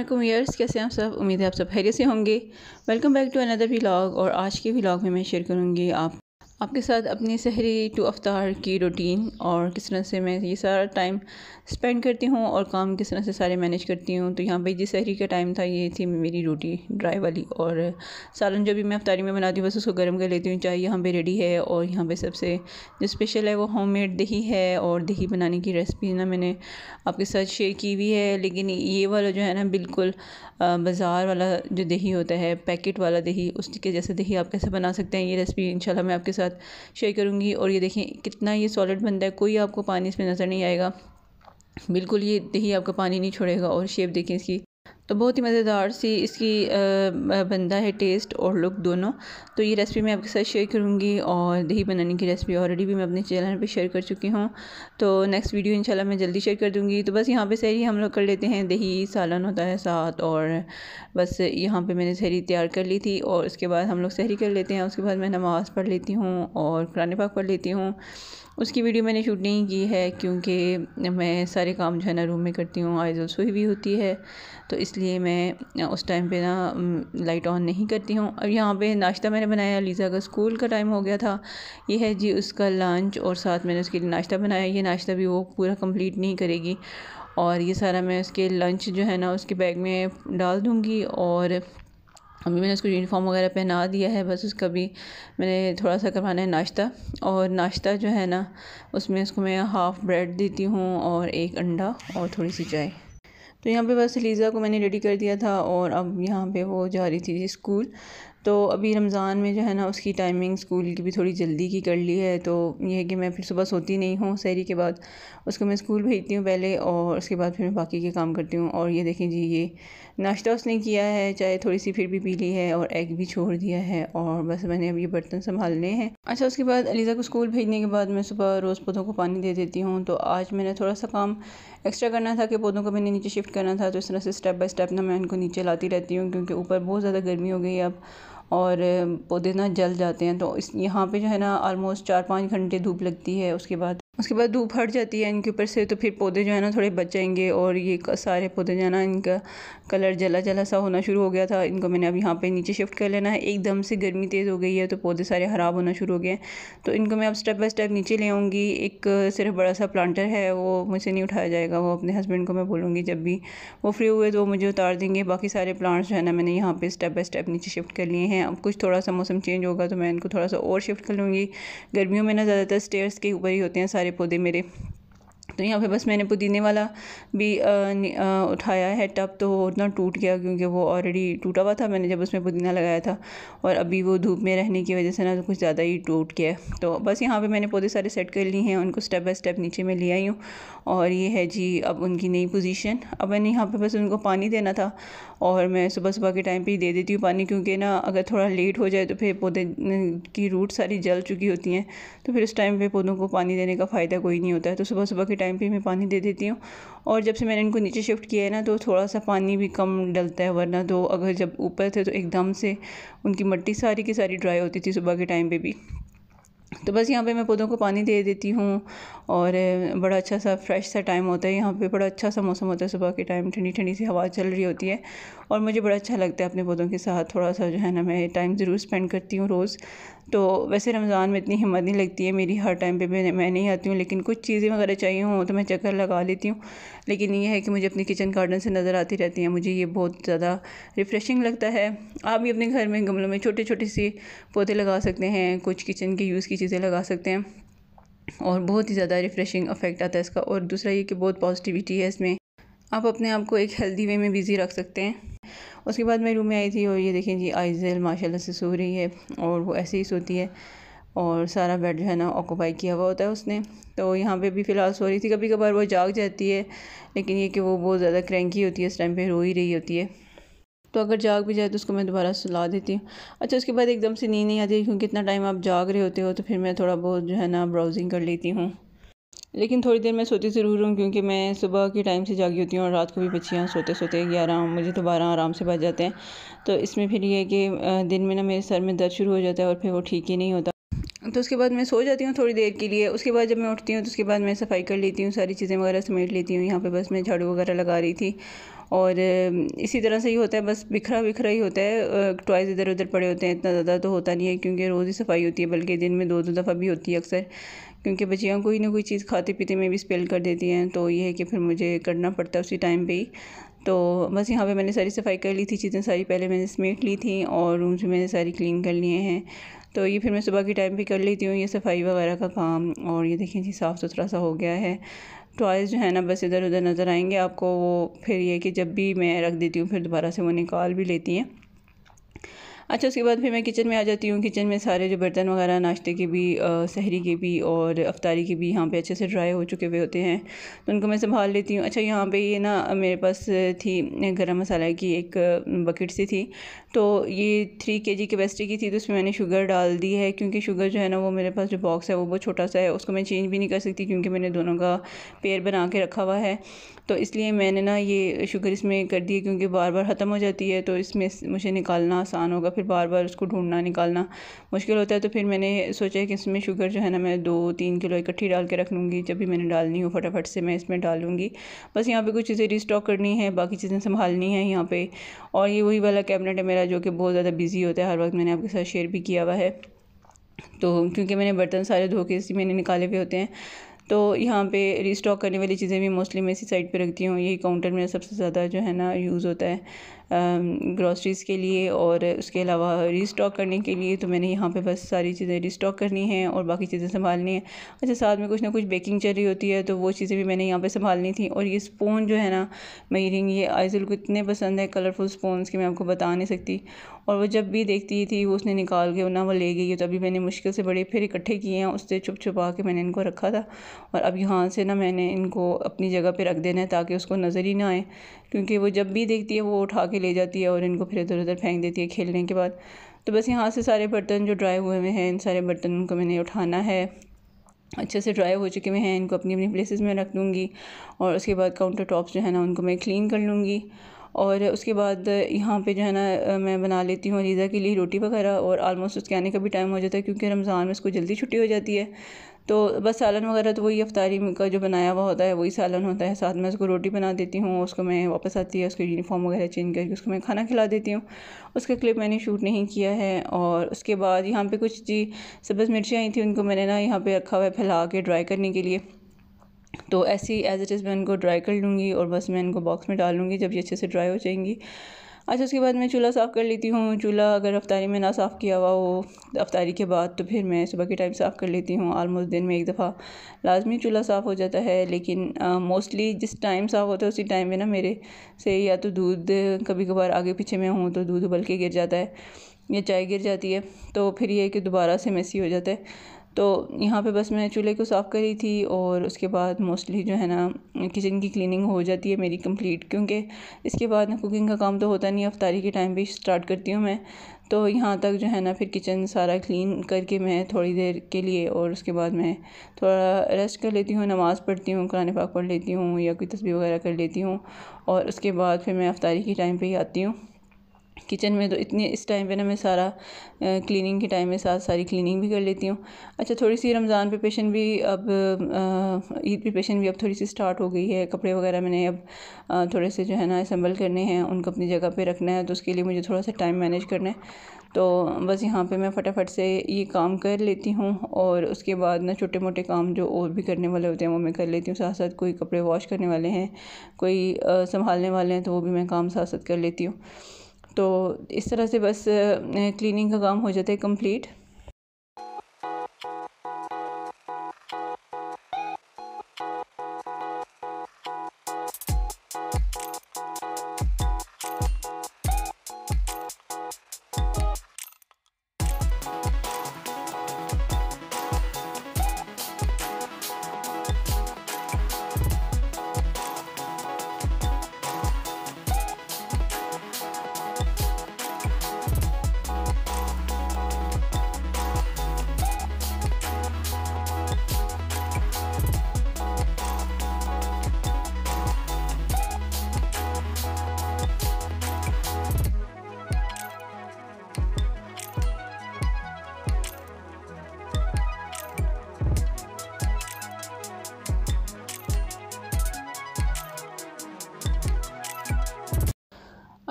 Aslam years कैसे आप सब उम्मीद है आप सब खैरियत से होंगे welcome back to another vlog और आज के व्लॉग में मैं शेयर करूँगी आप आपके साथ अपनी सहरी टू अवतार की रूटीन और किस तरह से मैं ये सारा टाइम स्पेंड करती हूँ और काम किस तरह से सारे मैनेज करती हूँ तो यहाँ पे जिस सहरी का टाइम था ये थी मेरी रोटी ड्राई वाली और सालन जो भी मैं अफ्तारी में बनाती हूँ बस उसको गर्म कर लेती हूँ चाय यहाँ पे रेडी है और यहाँ पे सबसे जो स्पेशल है वो होम मेड दही है और दही बनाने की रेसिपी ना मैंने आपके साथ शेयर की हुई है लेकिन ये वाला जो है ना बिल्कुल बाज़ार वाला जो दही होता है पैकेट वाला दही उसके जैसे दही आप कैसे बना सकते हैं ये रेसिपी इन मैं आपके साथ साथ शेयर करूँगी और ये देखें कितना ये सॉलिड बनता है कोई आपको पानी इसमें नज़र नहीं आएगा बिल्कुल ये दही आपका पानी नहीं छोड़ेगा और शेप देखें इसकी तो बहुत ही मज़ेदार सी इसकी बनता है टेस्ट और लुक दोनों तो ये रेसिपी मैं आपके साथ शेयर करूँगी और दही बनाने की रेसिपी ऑलरेडी भी मैं अपने चैनल पर शेयर कर चुकी हूँ तो नेक्स्ट वीडियो इंशाल्लाह मैं जल्दी शेयर कर दूँगी तो बस यहाँ पे सहरी हम लोग कर लेते हैं दही सालन होता है साथ और बस यहाँ पर मैंने सहरी तैयार कर ली थी और उसके बाद हम लोग सहरी कर लेते हैं उसके बाद मैं नमाज़ पढ़ लेती हूँ और कुरान पाक पढ़ लेती हूँ उसकी वीडियो मैंने शूट नहीं की है क्योंकि मैं सारे काम जो है ना रूम में करती हूँ आइजल सोई भी होती है तो इसलिए मैं उस टाइम पे ना लाइट ऑन नहीं करती हूँ अब यहाँ पे नाश्ता मैंने बनाया लीज़ा का स्कूल का टाइम हो गया था ये है जी उसका लंच और साथ मैंने उसके लिए नाश्ता बनाया ये नाश्ता भी वो पूरा कम्प्लीट नहीं करेगी और ये सारा मैं उसके लंच जो है ना उसके बैग में डाल दूँगी और अभी मैंने उसको यूनिफॉर्म वगैरह पहना दिया है बस उसका भी मैंने थोड़ा सा करवाना है नाश्ता और नाश्ता जो है ना उसमें उसको मैं हाफ़ ब्रेड देती हूँ और एक अंडा और थोड़ी सी चाय तो यहाँ पे बस लीज़ा को मैंने रेडी कर दिया था और अब यहाँ पे वो जा रही थी स्कूल तो अभी रमज़ान में जो है ना उसकी टाइमिंग स्कूल की भी थोड़ी जल्दी की कर ली है तो यह कि मैं फिर सुबह सोती नहीं हूँ शहरी के बाद उसको मैं स्कूल भेजती हूँ पहले और उसके बाद फिर मैं बाकी के काम करती हूँ और ये देखें जी ये नाश्ता उसने किया है चाय थोड़ी सी फिर भी पी ली है और एग भी छोड़ दिया है और बस मैंने अब ये बर्तन संभालने हैं अच्छा उसके बाद अलीज़ा को स्कूल भेजने के बाद मैं सुबह रोज़ पौधों को पानी दे देती हूँ तो आज मैंने थोड़ा सा काम एक्स्ट्रा करना था कि पौधों को मैंने नीचे शिफ्ट करना था तो इस तरह से स्टेप बाय स्टेप ना मैं उनको नीचे लाती रहती हूँ क्योंकि ऊपर बहुत ज़्यादा गर्मी हो गई अब और पौधे ना जल जाते हैं तो इस यहाँ पे जो है ना आलमोस्ट चार पाँच घंटे धूप लगती है उसके बाद उसके बाद धूप हट जाती है इनके ऊपर से तो फिर पौधे जो है ना थोड़े बच जाएंगे और ये सारे पौधे जो है ना इनका कलर जला जला सा होना शुरू हो गया था इनको मैंने अब यहाँ पे नीचे शिफ्ट कर लेना है एकदम से गर्मी तेज़ हो गई है तो पौधे सारे ख़राब होना शुरू हो गए हैं तो इनको मैं अब स्टेप बाई स्टेप नीचे ले आऊँगी एक सिर्फ बड़ा सा प्लांटर है वो मुझसे नहीं उठाया जाएगा वो अपने हस्बैंड को मैं बोलूँगी जब भी वो फ्री हुए तो मुझे उतार देंगे बाकी सारे प्लांट्स जो है ना मैंने यहाँ पर स्टेप बाई स्टेप नीचे शिफ्ट कर लिए हैं हैं अब कुछ थोड़ा सा मौसम चेंज होगा तो मैं इनको थोड़ा सा और शिफ्ट कर लूँगी गर्मियों में ना ज़्यादातर स्टेयर्स के ऊपर ही होते हैं सारे पौधे मेरे तो यहाँ पे बस मैंने पुदीने वाला भी आ, आ, उठाया है टब तो वो उतना टूट गया क्योंकि वो ऑलरेडी टूटा हुआ था मैंने जब उसमें पुदीना लगाया था और अभी वो धूप में रहने की वजह से ना तो कुछ ज़्यादा ही टूट गया है तो बस यहाँ पे मैंने पौधे सारे सेट कर लिए हैं उनको स्टेप बाय स्टेप नीचे में ले आई हूँ और ये है जी अब उनकी नई पोजीशन अब मैंने यहाँ पर बस उनको पानी देना था और मैं सुबह सुबह के टाइम पर ही दे देती हूँ पानी क्योंकि ना अगर थोड़ा लेट हो जाए तो फिर पौधे की रूट सारी जल चुकी होती हैं तो फिर उस टाइम पर पौधों को पानी देने का फ़ायदा कोई नहीं होता है तो सुबह सुबह के टाइम पे मैं पानी दे देती हूँ और जब से मैंने इनको नीचे शिफ्ट किया है ना तो थोड़ा सा पानी भी कम डलता है वरना तो अगर जब ऊपर थे तो एकदम से उनकी मिट्टी सारी की सारी ड्राई होती थी सुबह के टाइम पर भी तो बस यहाँ पे मैं पौधों को पानी दे देती हूँ और बड़ा अच्छा सा फ्रेश सा टाइम होता है यहाँ पे बड़ा अच्छा सा मौसम होता है सुबह के टाइम ठंडी ठंडी सी हवा चल रही होती है और मुझे बड़ा अच्छा लगता है अपने पौधों के साथ थोड़ा सा जो है ना मैं टाइम ज़रूर स्पेंड करती हूँ रोज़ तो वैसे रमज़ान में इतनी हिम्मत नहीं लगती है मेरी हर टाइम पे मैं मैं नहीं आती हूँ लेकिन कुछ चीज़ें वगैरह चाहिए हों तो मैं चक्कर लगा लेती हूँ लेकिन ये है कि मुझे अपने किचन गार्डन से नज़र आती रहती हैं मुझे ये बहुत ज़्यादा रिफ़्रेशिंग लगता है आप भी अपने घर में गमलों में छोटे छोटे से पौधे लगा सकते हैं कुछ किचन के यूज़ की चीज़ें लगा सकते हैं और बहुत ही ज़्यादा रिफ़्रेशिंग अफेक्ट आता है इसका और दूसरा ये कि बहुत पॉजिटिविटी है इसमें आप अपने आप को एक हेल्दी वे में बिज़ी रख सकते हैं उसके बाद मैं रूम में आई थी और ये देखें जी आइजल माशाल्लाह से सो रही है और वो ऐसे ही सोती है और सारा बेड जो है ना ऑक्यूपाई किया हुआ होता है उसने तो यहाँ पे भी फ़िलहाल सो रही थी कभी कभार वो जाग जाती है लेकिन ये कि वो बहुत ज़्यादा क्रैंकी होती है इस टाइम पर रो ही रही होती है तो अगर जाग भी जाए तो उसको मैं दोबारा सुला देती हूँ अच्छा उसके बाद एकदम से नींद नहीं आती क्योंकि इतना टाइम आप जाग रहे होते हो तो फिर मैं थोड़ा बहुत जो है ना ब्राउजिंग कर लेती हूँ लेकिन थोड़ी देर मैं सोती ज़रूर हूँ क्योंकि मैं सुबह के टाइम से जागी होती हूँ और रात को भी बच्चियाँ सोते सोते ग्यारह मुझे तो बारह आराम से बज जाते हैं तो इसमें फिर यह है कि दिन में ना मेरे सर में दर्द शुरू हो जाता है और फिर वो ठीक ही नहीं होता तो उसके बाद मैं सो जाती हूँ थोड़ी देर के लिए उसके बाद जब मैं उठती हूँ तो उसके बाद मैं सफाई कर लेती हूँ सारी चीज़ें वगैरह समेट लेती हूँ यहाँ पे बस मैं झाड़ू वगैरह लगा रही थी और इसी तरह से ही होता है बस बिखरा बिखरा ही होता है टॉयज़ इधर उधर पड़े होते हैं इतना ज़्यादा तो होता नहीं है क्योंकि रोज़ ही सफाई होती है बल्कि दिन में दो दो दफ़ा भी होती है अक्सर क्योंकि बच्चियाँ कोई ना कोई चीज़ खाते पीते में भी स्पेल कर देती हैं तो ये है कि फिर मुझे करना पड़ता है उसी टाइम पर ही तो बस यहाँ पे मैंने सारी सफाई कर ली थी चीज़ें सारी पहले मैंने स्मेट ली थी और रूम्स भी मैंने सारी क्लीन कर लिए हैं तो ये फिर मैं सुबह के टाइम भी कर लेती हूँ ये सफाई वगैरह का काम और ये देखें जी साफ़ सुथरा सा हो गया है टॉयज़ तो जो है ना बस इधर उधर नज़र आएंगे आपको वो फिर ये कि जब भी मैं रख देती हूँ फिर दोबारा से वो निकाल भी लेती हैं अच्छा उसके बाद फिर मैं किचन में आ जाती हूँ किचन में सारे जो बर्तन वगैरह नाश्ते के भी शहरी के भी और अफ्तारी के भी यहाँ पे अच्छे से ड्राई हो चुके हुए होते हैं तो उनको मैं संभाल लेती हूँ अच्छा यहाँ पे ये ना मेरे पास थी गरम मसाला की एक बकेट सी थी तो ये थ्री के जी कैपेसिटी की थी तो उसमें मैंने शुगर डाल दी है क्योंकि शुगर जो है ना वो मेरे पास जो बॉक्स है वो बहुत छोटा सा है उसको मैं चेंज भी नहीं कर सकती क्योंकि मैंने दोनों का पेयर बना के रखा हुआ है तो इसलिए मैंने ना ये शुगर इसमें कर दी है क्योंकि बार बार ख़त्म हो जाती है तो इसमें मुझे निकालना आसान होगा फिर बार बार उसको ढूंढना निकालना मुश्किल होता है तो फिर मैंने सोचा कि इसमें शुगर जो है ना मैं दो तीन किलो इकट्ठी डाल के रख लूँगी जब भी मैंने डालनी हो फटाफट से मैं इसमें डालूँगी बस यहाँ पर कुछ चीज़ें रिस्टॉक करनी है बाकी चीज़ें संभालनी है यहाँ पर और ये वही वाला कैबिनेट है मेरा जो कि बहुत ज़्यादा बिजी होता है हर वक्त मैंने आपके साथ शेयर भी किया हुआ है तो क्योंकि मैंने बर्तन सारे धो के इसी मैंने निकाले हुए होते हैं तो यहाँ पे रिस्टॉक करने वाली चीज़ें भी मोस्टली मैं इसी साइड पे रखती हूँ यही काउंटर मेरा सबसे ज़्यादा जो है ना यूज़ होता है ग्रॉसरीज़ के लिए और उसके अलावा रिस्टॉक करने के लिए तो मैंने यहाँ पे बस सारी चीज़ें रिस्टॉक करनी है और बाकी चीज़ें संभालनी है अच्छा साथ में कुछ ना कुछ बेकिंग चल रही होती है तो वो चीज़ें भी मैंने यहाँ पे संभालनी थी और ये स्पून जो है ना मेरी ये आइजल को इतने पसंद है कलरफुल स्पून कि मैं आपको बता नहीं सकती और वो जब भी देखती थी वो उसने निकाल के ना वो ले गई तो अभी मैंने मुश्किल से बड़े फिर इकट्ठे किए हैं उससे छुप छुपा के मैंने इनको रखा था और अब यहाँ से ना मैंने इनको अपनी जगह पर रख देना है ताकि उसको नज़र ही ना आए क्योंकि वो जब भी देखती है वो उठा के ले जाती है और इनको फिर इधर उधर फेंक देती है खेलने के बाद तो बस यहाँ से सारे बर्तन जो ड्राई हुए हुए हैं इन सारे बर्तन को मैंने उठाना है अच्छे से ड्राई हो चुके हुए हैं इनको अपनी अपनी प्लेसेस में रख लूँगी और उसके बाद काउंटर टॉप्स जो है ना उनको मैं क्लीन कर लूँगी और उसके बाद यहाँ पे जो है ना मैं बना लेती हूँ अलीज़ा के लिए रोटी वगैरह और आलमोस्ट उसके आने का भी टाइम हो जाता है क्योंकि रमज़ान में उसको जल्दी छुट्टी हो जाती है तो बस सालन वगैरह तो वही अफ्तारी का जो बनाया हुआ होता है वही सालन होता है साथ में उसको रोटी बना देती हूँ उसको मैं वापस आती है उसको यूनिफॉर्म वगैरह चेंज करके उसको मैं खाना खिला देती हूँ उसका क्लिप मैंने शूट नहीं किया है और उसके बाद यहाँ पे कुछ जी सब्ज़ मिर्ची आई थी उनको मैंने ना यहाँ पे रखा हुआ है फैला के ड्राई करने के लिए तो ऐसे ही एज़ इट इज़ मैं इनको ड्राई कर लूँगी और बस मैं इनको बॉक्स में डाल जब ये अच्छे से ड्राई हो जाएंगी अच्छा उसके बाद मैं चूल्हा साफ़ कर लेती हूँ चूल्हा अगर अफ्तारी में ना साफ़ किया हुआ हो अफ्तारी के बाद तो फिर मैं सुबह के टाइम साफ़ कर लेती हूँ आलमोस्ट दिन में एक दफ़ा लाजमी चूल्हा साफ़ हो जाता है लेकिन मोस्टली जिस टाइम साफ़ होता है उसी टाइम में ना मेरे से या तो दूध कभी कभार आगे पीछे में हूँ तो दूध उबल के गिर जाता है या चाय गिर जाती है तो फिर ये कि दोबारा से मैसी हो जाता है तो यहाँ पे बस मैं चूल्हे को साफ़ करी थी और उसके बाद मोस्टली जो है ना किचन की क्लीनिंग हो जाती है मेरी कंप्लीट क्योंकि इसके बाद ना कुकिंग का काम तो होता नहीं अफ्तारी के टाइम भी स्टार्ट करती हूँ मैं तो यहाँ तक जो है ना फिर किचन सारा क्लीन करके मैं थोड़ी देर के लिए और उसके बाद मैं थोड़ा रेस्ट कर लेती हूँ नमाज़ पढ़ती हूँ कुरान पाक पढ़ लेती हूँ या कोई तस्वीर वगैरह कर लेती हूँ और उसके बाद फिर मैं अफ्तारी के टाइम पर ही आती हूँ किचन में तो इतने इस टाइम पे ना मैं सारा क्लीनिंग के टाइम में साथ सारी क्लीनिंग भी कर लेती हूँ अच्छा थोड़ी सी रमज़ान प्रिपेशन भी अब ईद प्रिपेशन भी अब थोड़ी सी स्टार्ट हो गई है कपड़े वगैरह मैंने अब थोड़े से जो है ना असम्बल करने हैं उनको अपनी जगह पे रखना है तो उसके लिए मुझे थोड़ा सा टाइम मैनेज करना है तो बस यहाँ पर मैं फटाफट से ये काम कर लेती हूँ और उसके बाद ना छोटे मोटे काम जो और भी करने वाले होते हैं वो मैं कर लेती हूँ साथ साथ कोई कपड़े वॉश करने वाले हैं कोई संभालने वाले हैं तो वो भी मैं काम साथ साथ कर लेती हूँ तो इस तरह से बस क्लीनिंग का काम हो जाता है कंप्लीट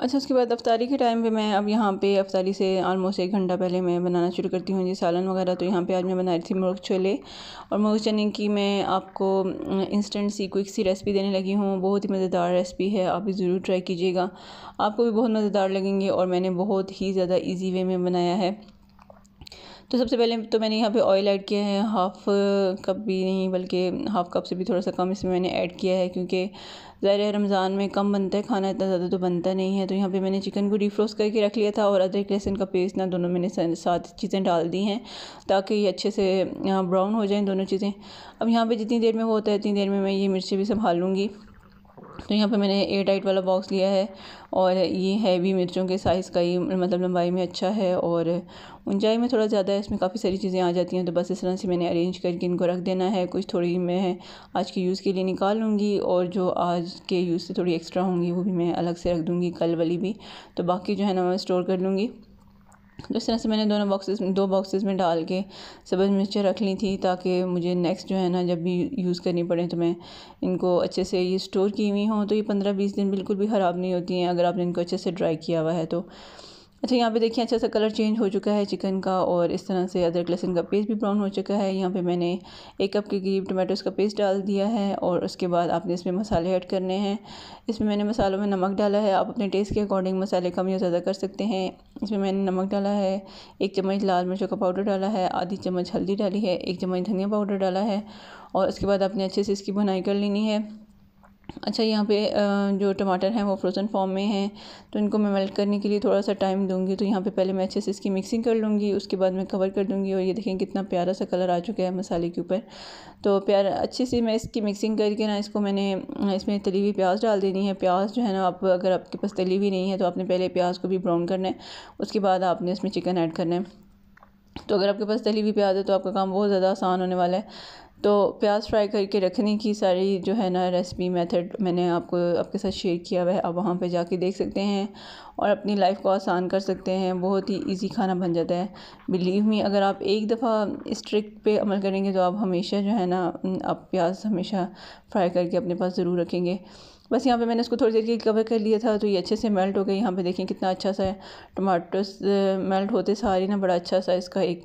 अच्छा उसके बाद अफ्तारी के टाइम पे मैं अब यहाँ पे अफ्तारी से आलमोस्ट एक घंटा पहले मैं बनाना शुरू करती हूँ जी सालन वगैरह तो यहाँ पे आज मैं बना रही थी मुर्ग छोले और मुर्ग चने की मैं आपको इंस्टेंट सी क्विक सी रेसिपी देने लगी हूँ बहुत ही मज़ेदार रेसिपी है आप भी ज़रूर ट्राई कीजिएगा आपको भी बहुत मज़ेदार लगेंगे और मैंने बहुत ही ज़्यादा ईजी वे में बनाया है तो सबसे पहले तो मैंने यहाँ पे ऑयल ऐड किया है हाफ़ कप भी नहीं बल्कि हाफ़ कप से भी थोड़ा सा कम इसमें मैंने ऐड किया है क्योंकि ज़ाहिर है रमज़ान में कम बनता है खाना इतना ज़्यादा तो बनता नहीं है तो यहाँ पे मैंने चिकन को डीफ्रोस करके रख लिया था और अदरक लहसुन का पेस्ट ना दोनों मैंने सात चीज़ें डाल दी हैं ताकि ये अच्छे से ब्राउन हो जाएँ दोनों चीज़ें अब यहाँ पर जितनी देर में वो होता है इतनी देर में मैं ये मिर्ची भी संभाल लूँगी तो यहाँ पे मैंने एयर टाइट वाला बॉक्स लिया है और ये है भी मिर्चों के साइज़ का ही मतलब लंबाई में अच्छा है और ऊंचाई में थोड़ा ज़्यादा है इसमें काफ़ी सारी चीज़ें आ जाती हैं तो बस इस तरह से मैंने अरेंज करके इनको रख देना है कुछ थोड़ी मैं आज के यूज़ के लिए निकाल लूँगी और जो आज के यूज़ से थोड़ी एक्स्ट्रा होंगी वो भी मैं अलग से रख दूँगी कल वाली भी तो बाकी जो है ना मैं स्टोर कर लूँगी तो इस तरह से मैंने दोनों बॉक्सेस दो बॉक्सेस में डाल के सब्ज़ मिर्चें रख ली थी ताकि मुझे नेक्स्ट जो है ना जब भी यूज़ करनी पड़े तो मैं इनको अच्छे से ये स्टोर की हुई हों तो ये पंद्रह बीस दिन बिल्कुल भी ख़राब नहीं होती हैं अगर आपने इनको अच्छे से ड्राई किया हुआ है तो अच्छा यहाँ पे देखिए अच्छा सा कलर चेंज हो चुका है चिकन का और इस तरह से अदरक लहसुन का पेस्ट भी ब्राउन हो चुका है यहाँ पे मैंने एक कप के करीब टमाटोज़ का पेस्ट डाल दिया है और उसके बाद आपने इसमें मसाले ऐड करने हैं इसमें मैंने मसालों में नमक डाला है आप अपने टेस्ट के अकॉर्डिंग मसाले कम या ज़्यादा कर सकते हैं इसमें मैंने नमक डाला है एक चम्मच लाल मिर्चों का पाउडर डाला है आधी चम्मच हल्दी डाली है एक चम्मच धनिया पाउडर डाला है और उसके बाद आपने अच्छे से इसकी बुनाई कर लेनी है अच्छा यहाँ पे जो टमाटर हैं वो फ्रोज़न फॉर्म में हैं तो इनको मैं मेल्ट करने के लिए थोड़ा सा टाइम दूँगी तो यहाँ पे पहले मैं अच्छे से इसकी मिक्सिंग कर लूँगी उसके बाद मैं कवर कर दूँगी और ये देखें कितना प्यारा सा कलर आ चुका है मसाले के ऊपर तो प्यार अच्छे से मैं इसकी मिक्सिंग करके ना इसको मैंने इसमें तली हुई प्याज डाल देनी है प्याज जो है ना आप अगर आपके पास तली हुई नहीं है तो आपने पहले प्याज को भी ब्राउन करना है उसके बाद आपने इसमें चिकन ऐड करना है तो अगर आपके पास तली हुई प्याज है तो आपका काम बहुत ज़्यादा आसान होने वाला है तो प्याज फ्राई करके रखने की सारी जो है ना रेसिपी मेथड मैंने आपको आपके साथ शेयर किया हुआ है आप वहाँ पे जाके देख सकते हैं और अपनी लाइफ को आसान कर सकते हैं बहुत ही इजी खाना बन जाता है बिलीव मी अगर आप एक दफ़ा इस ट्रिक पे अमल करेंगे तो आप हमेशा जो है ना आप प्याज हमेशा फ्राई करके अपने पास ज़रूर रखेंगे बस यहाँ पे मैंने इसको थोड़ी देर के कवर कर लिया था तो ये अच्छे से मेल्ट हो गई यहाँ पे देखें कितना अच्छा सा टमाटोस मेल्ट होते सारी ना बड़ा अच्छा सा इसका एक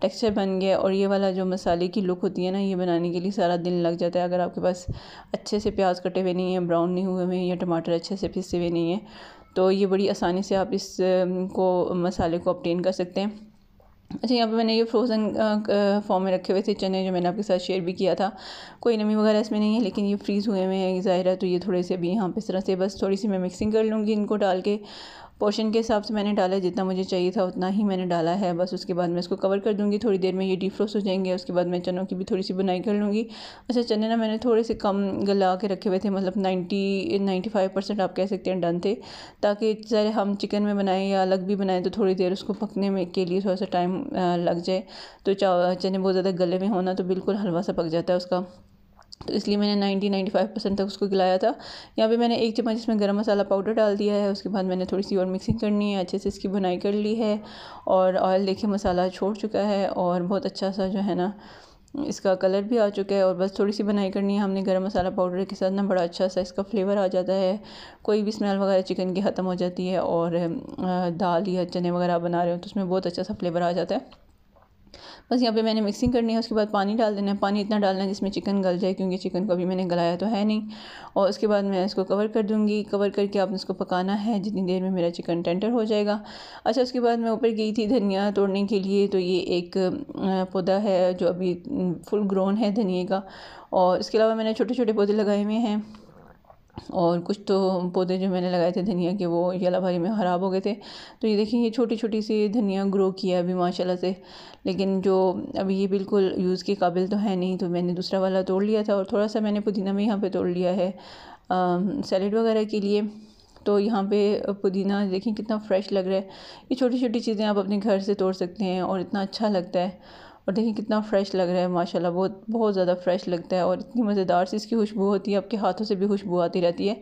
टेक्सचर बन गया और ये वाला जो मसाले की लुक होती है ना ये बनाने के लिए सारा दिन लग जाता है अगर आपके पास अच्छे से प्याज कटे हुए नहीं हैं ब्राउन नहीं हुए हुए हैं या टमाटर अच्छे से पिसे हुए नहीं हैं तो ये बड़ी आसानी से आप इस को मसाले को अपटेन कर सकते हैं अच्छा यहाँ पे मैंने ये फ्रोज़न फॉर्म में रखे हुए थे चने जो मैंने आपके साथ शेयर भी किया था कोई नमी वगैरह इसमें नहीं है लेकिन ये फ्रीज़ हुए हुए हैं ज़ाहिर है तो ये थोड़े से भी यहाँ पे इस तरह से बस थोड़ी सी मैं मिक्सिंग कर लूँगी इनको डाल के पोर्शन के हिसाब से मैंने डाला जितना मुझे चाहिए था उतना ही मैंने डाला है बस उसके बाद मैं इसको कवर कर दूँगी थोड़ी देर में ये डिफ्रोस हो जाएंगे उसके बाद मैं चनों की भी थोड़ी सी बुनाई कर लूँगी अच्छा चने ना मैंने थोड़े से कम गला के रखे हुए थे मतलब नाइन्टी नाइन्टी फाइव परसेंट आप कह सकते हैं डन थे ताकि सर हम चिकन में बनाएँ या अलग भी बनाएँ तो थोड़ी देर उसको पकने में के लिए थोड़ा सा टाइम लग जाए तो चने बहुत ज़्यादा गले में होना तो बिल्कुल हलवा सा पक जाता है उसका तो इसलिए मैंने 90 95 परसेंट तक उसको गिलाया था यहाँ पे मैंने एक चम्मच इसमें गरम मसाला पाउडर डाल दिया है उसके बाद मैंने थोड़ी सी और मिक्सिंग करनी है अच्छे से इसकी बुनाई कर ली है और ऑयल देखिए मसाला छोड़ चुका है और बहुत अच्छा सा जो है ना इसका कलर भी आ चुका है और बस थोड़ी सी बनाई करनी है हमने गरम मसाला पाउडर के साथ ना बड़ा अच्छा सा इसका फ्लेवर आ जाता है कोई भी स्मेल वगैरह चिकन की ख़त्म हो जाती है और दाल या चने वगैरह बना रहे हो तो उसमें बहुत अच्छा सा फ्लेवर आ जाता है बस यहाँ पे मैंने मिक्सिंग करनी है उसके बाद पानी डाल देना है पानी इतना डालना है जिसमें चिकन गल जाए क्योंकि चिकन को अभी मैंने गलाया तो है नहीं और उसके बाद मैं इसको कवर कर दूँगी कवर करके आपने उसको पकाना है जितनी देर में मेरा चिकन टेंटर हो जाएगा अच्छा उसके बाद मैं ऊपर गई थी धनिया तोड़ने के लिए तो ये एक पौधा है जो अभी फुल ग्रोन है धनिए का और इसके अलावा मैंने छोटे छोटे पौधे लगाए हुए हैं और कुछ तो पौधे जो मैंने लगाए थे धनिया के वो जलाभारी में ख़राब हो गए थे तो ये देखिए ये छोटी छोटी सी धनिया ग्रो किया अभी माशाल्लाह से लेकिन जो अभी ये बिल्कुल यूज़ के काबिल तो है नहीं तो मैंने दूसरा वाला तोड़ लिया था और थोड़ा सा मैंने पुदीना भी यहाँ पे तोड़ लिया है सैलड वगैरह के लिए तो यहाँ पे पुदीना देखें कितना फ्रेश लग रहा है ये छोटी छोटी चीज़ें आप अपने घर से तोड़ सकते हैं और इतना अच्छा लगता है और देखिए कितना फ्रेश लग रहा है माशाल्लाह बहुत बहुत ज़्यादा फ्रेश लगता है और इतनी मज़ेदार सी इसकी खुशबू होती है आपके हाथों से भी खुशबू आती रहती है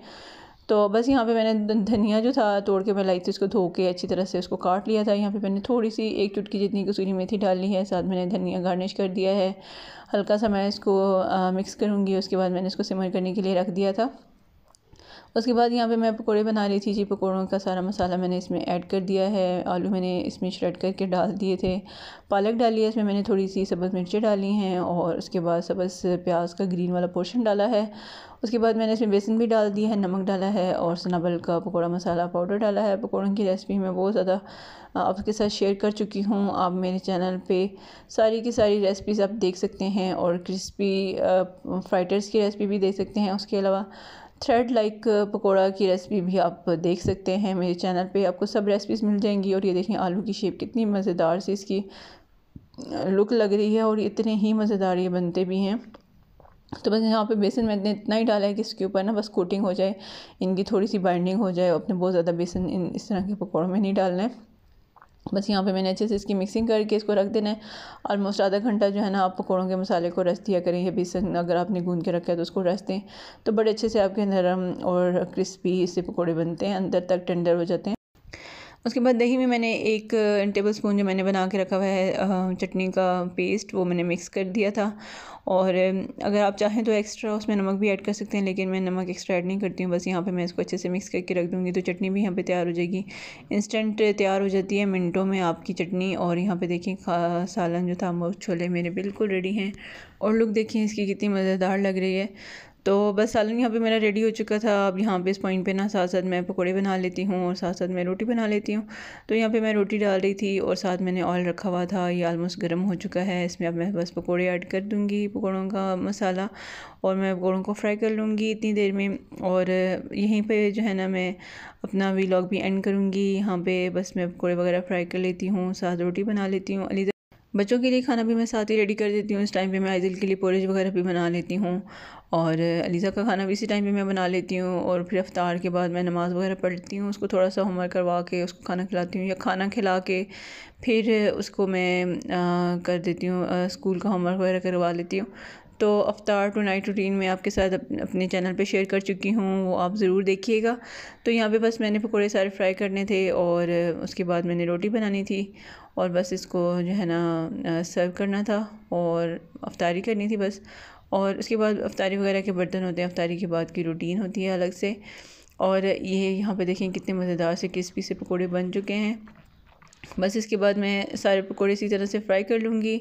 तो बस यहाँ पे मैंने धनिया जो था तोड़ के मैं लाई थी उसको धो के अच्छी तरह से उसको काट लिया था यहाँ पे मैंने थोड़ी सी एक चुटकी जितनी कसूरी मेथी डाली है साथ मैंने धनिया गार्निश कर दिया है हल्का सा मैं इसको आ, मिक्स करूँगी उसके बाद मैंने इसको सिमर करने के लिए रख दिया था उसके बाद यहाँ पे मैं पकोड़े बना रही थी जी पकोड़ों का सारा मसाला मैंने इसमें ऐड कर दिया है आलू मैंने इसमें श्रेड करके डाल दिए थे पालक डाली है इसमें मैंने थोड़ी सी सब्ज़ मिर्चें डाली हैं और उसके बाद सब्ज़ प्याज का ग्रीन वाला पोर्शन डाला है उसके बाद मैंने इसमें बेसन भी डाल दिया है नमक डाला है और सनाबल का पकौड़ा मसाला पाउडर डाला है पकौड़ों की रेसिपी मैं बहुत ज़्यादा आपके साथ शेयर कर चुकी हूँ आप मेरे चैनल पे सारी की सारी रेसिपीज़ आप देख सकते हैं और क्रिस्पी फ्राइटर्स की रेसिपी भी देख सकते हैं उसके अलावा थ्रेड लाइक uh, पकोड़ा की रेसिपी भी आप देख सकते हैं मेरे चैनल पे आपको सब रेसिपीज़ मिल जाएंगी और ये देखें आलू की शेप कितनी मज़ेदार से इसकी लुक uh, लग रही है और इतने ही मज़ेदार ये बनते भी हैं तो बस यहाँ पे बेसन मैंने इतना ही डाला है कि इसके ऊपर ना बस कोटिंग हो जाए इनकी थोड़ी सी बाइंडिंग हो जाए अपने बहुत ज़्यादा बेसन इन इस तरह के पकौड़ों में नहीं डालना है बस यहाँ पे मैंने अच्छे से इसकी मिक्सिंग करके इसको रख देना है ऑलमोस्ट आधा घंटा जो है ना आप पकौड़ों के मसाले को रस दिया करें या बेसन अगर आपने गूंद के रखा है तो उसको रस दें तो बड़े अच्छे से आपके नरम और क्रिस्पी इससे पकौड़े बनते हैं अंदर तक टेंडर हो जाते हैं उसके बाद दही में मैंने एक टेबल स्पून जो मैंने बना के रखा हुआ है चटनी का पेस्ट वो मैंने मिक्स कर दिया था और अगर आप चाहें तो एक्स्ट्रा उसमें नमक भी ऐड कर सकते हैं लेकिन मैं नमक एक्स्ट्रा ऐड नहीं करती हूँ बस यहाँ पे मैं इसको अच्छे से मिक्स करके रख दूँगी तो चटनी भी यहाँ पे तैयार हो जाएगी इंस्टेंट तैयार हो जाती है मिनटों में आपकी चटनी और यहाँ पे देखिए सालन जो था वो छोले मेरे बिल्कुल रेडी हैं और लुक देखिए इसकी कितनी मज़ेदार लग रही है तो बस सालन यहाँ पे मेरा रेडी हो चुका था अब यहाँ पे इस पॉइंट पे ना साथ साथ मैं पकोड़े बना लेती हूँ और साथ साथ मैं रोटी बना लेती हूँ तो यहाँ पे मैं रोटी डाल रही थी और साथ मैंने ऑयल रखा हुआ था ये आलमोस्ट गर्म हो चुका है इसमें अब मैं बस पकोड़े ऐड कर दूँगी पकौड़ों का मसाला और मैं पकौड़ों को फ्राई कर लूँगी इतनी देर में और यहीं पर जो है ना मैं अपना वीलॉग भी एंड करूँगी यहाँ पर बस मैं पकौड़े वगैरह फ्राई कर लेती हूँ साथ रोटी बना लेती हूँ अली बच्चों के लिए खाना भी मैं साथ ही रेडी कर देती हूँ इस टाइम पे मैं आइजल के लिए पोरेज वगैरह भी बना लेती हूँ और अलीज़ा का खाना भी इसी टाइम पे मैं बना लेती हूँ और फिर अफ्तार के बाद मैं नमाज़ वगैरह पढ़ती हूँ उसको थोड़ा सा होमवर्क करवा के उसको खाना खिलाती हूँ या खाना खिला के फिर उसको मैं आ, कर देती हूँ स्कूल का होमवर्क वगैरह करवा लेती हूँ तो अफ्तार टू नाइट रूटीन में आपके साथ अपने चैनल पे शेयर कर चुकी हूँ वो आप ज़रूर देखिएगा तो यहाँ पे बस मैंने पकोड़े सारे फ्राई करने थे और उसके बाद मैंने रोटी बनानी थी और बस इसको जो है ना सर्व करना था और अफ्तारी करनी थी बस और उसके बाद अफ्तारी वगैरह के बर्तन होते हैं अफ्तारी के बाद की रूटीन होती है अलग से और ये यहाँ पे देखें कितने मज़ेदार से क्रिस्पी से पकोड़े बन चुके हैं बस इसके बाद मैं सारे पकोड़े इसी तरह से फ्राई कर लूँगी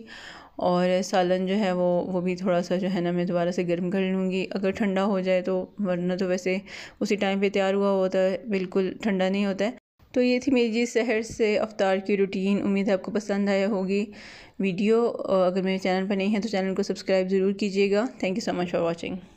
और सालन जो है वो वो भी थोड़ा सा जो है ना मैं दोबारा से गर्म कर लूँगी अगर ठंडा हो जाए तो वरना तो वैसे उसी टाइम पे तैयार हुआ होता है बिल्कुल ठंडा नहीं होता है तो ये थी मेरी जी शहर से अवतार की रूटीन उम्मीद है आपको पसंद आया होगी वीडियो अगर मेरे चैनल पर नहीं है तो चैनल को सब्सक्राइब ज़रूर कीजिएगा thank you so much for watching